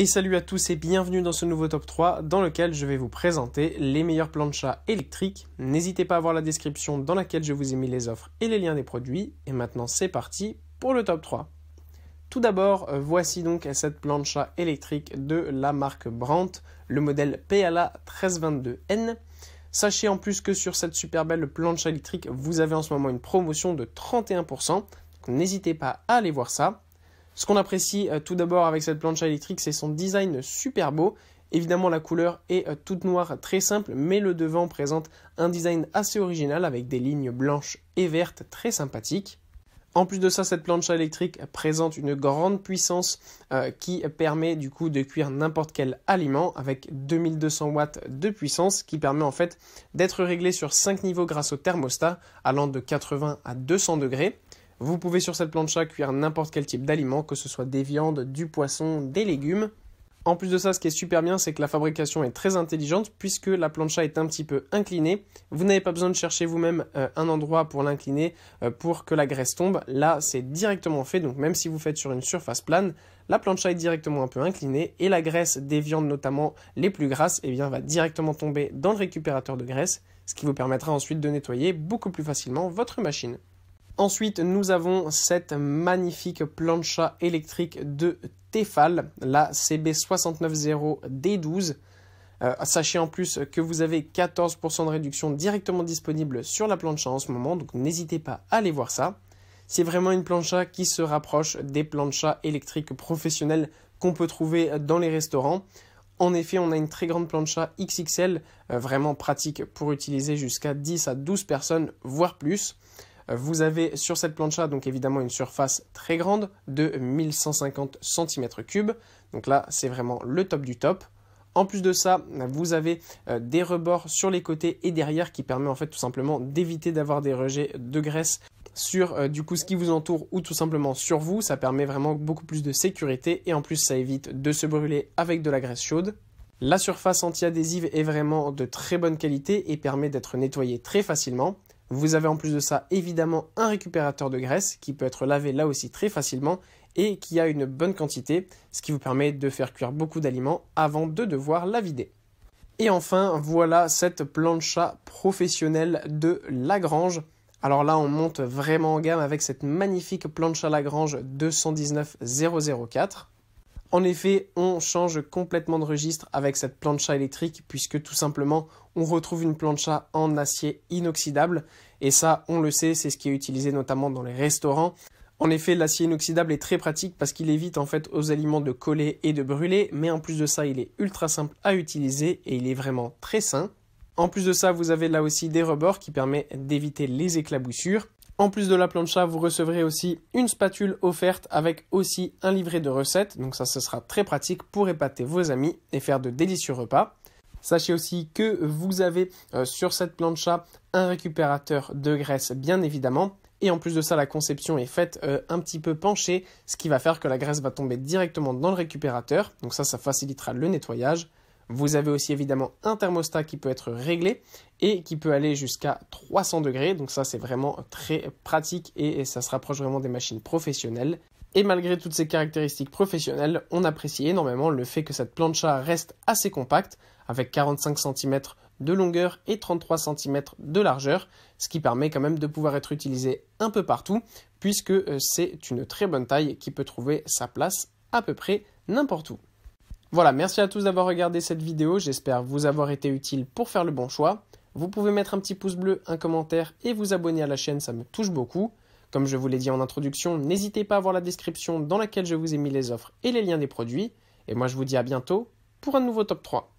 Et salut à tous et bienvenue dans ce nouveau top 3 dans lequel je vais vous présenter les meilleurs planchas électriques. N'hésitez pas à voir la description dans laquelle je vous ai mis les offres et les liens des produits. Et maintenant c'est parti pour le top 3. Tout d'abord, euh, voici donc cette plancha électrique de la marque Brandt, le modèle PLA 1322N. Sachez en plus que sur cette super belle plancha électrique, vous avez en ce moment une promotion de 31%. N'hésitez pas à aller voir ça. Ce qu'on apprécie euh, tout d'abord avec cette planche électrique, c'est son design super beau. Évidemment, la couleur est euh, toute noire, très simple, mais le devant présente un design assez original avec des lignes blanches et vertes très sympathiques. En plus de ça, cette planche électrique présente une grande puissance euh, qui permet du coup de cuire n'importe quel aliment avec 2200 watts de puissance qui permet en fait d'être réglé sur 5 niveaux grâce au thermostat allant de 80 à 200 degrés. Vous pouvez sur cette plancha cuire n'importe quel type d'aliment, que ce soit des viandes, du poisson, des légumes. En plus de ça, ce qui est super bien, c'est que la fabrication est très intelligente puisque la plancha est un petit peu inclinée. Vous n'avez pas besoin de chercher vous-même euh, un endroit pour l'incliner euh, pour que la graisse tombe. Là, c'est directement fait, donc même si vous faites sur une surface plane, la plancha est directement un peu inclinée et la graisse des viandes notamment les plus grasses eh va directement tomber dans le récupérateur de graisse, ce qui vous permettra ensuite de nettoyer beaucoup plus facilement votre machine. Ensuite, nous avons cette magnifique plancha électrique de Tefal, la CB690D12. Euh, sachez en plus que vous avez 14% de réduction directement disponible sur la plancha en ce moment, donc n'hésitez pas à aller voir ça. C'est vraiment une plancha qui se rapproche des planchas électriques professionnels qu'on peut trouver dans les restaurants. En effet, on a une très grande plancha XXL, euh, vraiment pratique pour utiliser jusqu'à 10 à 12 personnes, voire plus. Vous avez sur cette plancha donc évidemment une surface très grande de 1150 cm3. Donc là, c'est vraiment le top du top. En plus de ça, vous avez euh, des rebords sur les côtés et derrière qui permet en fait tout simplement d'éviter d'avoir des rejets de graisse sur euh, du coup ce qui vous entoure ou tout simplement sur vous. Ça permet vraiment beaucoup plus de sécurité et en plus ça évite de se brûler avec de la graisse chaude. La surface anti-adhésive est vraiment de très bonne qualité et permet d'être nettoyée très facilement. Vous avez en plus de ça évidemment un récupérateur de graisse qui peut être lavé là aussi très facilement et qui a une bonne quantité, ce qui vous permet de faire cuire beaucoup d'aliments avant de devoir la vider. Et enfin, voilà cette plancha professionnelle de Lagrange. Alors là, on monte vraiment en gamme avec cette magnifique plancha Lagrange 219 004. En effet, on change complètement de registre avec cette plancha électrique puisque tout simplement on retrouve une plancha en acier inoxydable et ça on le sait, c'est ce qui est utilisé notamment dans les restaurants. En effet, l'acier inoxydable est très pratique parce qu'il évite en fait aux aliments de coller et de brûler, mais en plus de ça, il est ultra simple à utiliser et il est vraiment très sain. En plus de ça, vous avez là aussi des rebords qui permettent d'éviter les éclaboussures. En plus de la plancha, vous recevrez aussi une spatule offerte avec aussi un livret de recettes. Donc ça, ce sera très pratique pour épater vos amis et faire de délicieux repas. Sachez aussi que vous avez euh, sur cette plancha un récupérateur de graisse, bien évidemment. Et en plus de ça, la conception est faite euh, un petit peu penchée, ce qui va faire que la graisse va tomber directement dans le récupérateur. Donc ça, ça facilitera le nettoyage. Vous avez aussi évidemment un thermostat qui peut être réglé et qui peut aller jusqu'à 300 degrés. Donc ça c'est vraiment très pratique et ça se rapproche vraiment des machines professionnelles. Et malgré toutes ces caractéristiques professionnelles, on apprécie énormément le fait que cette plancha reste assez compacte, avec 45 cm de longueur et 33 cm de largeur, ce qui permet quand même de pouvoir être utilisé un peu partout, puisque euh, c'est une très bonne taille qui peut trouver sa place à peu près n'importe où. Voilà, merci à tous d'avoir regardé cette vidéo, j'espère vous avoir été utile pour faire le bon choix. Vous pouvez mettre un petit pouce bleu, un commentaire et vous abonner à la chaîne, ça me touche beaucoup. Comme je vous l'ai dit en introduction, n'hésitez pas à voir la description dans laquelle je vous ai mis les offres et les liens des produits. Et moi je vous dis à bientôt pour un nouveau top 3.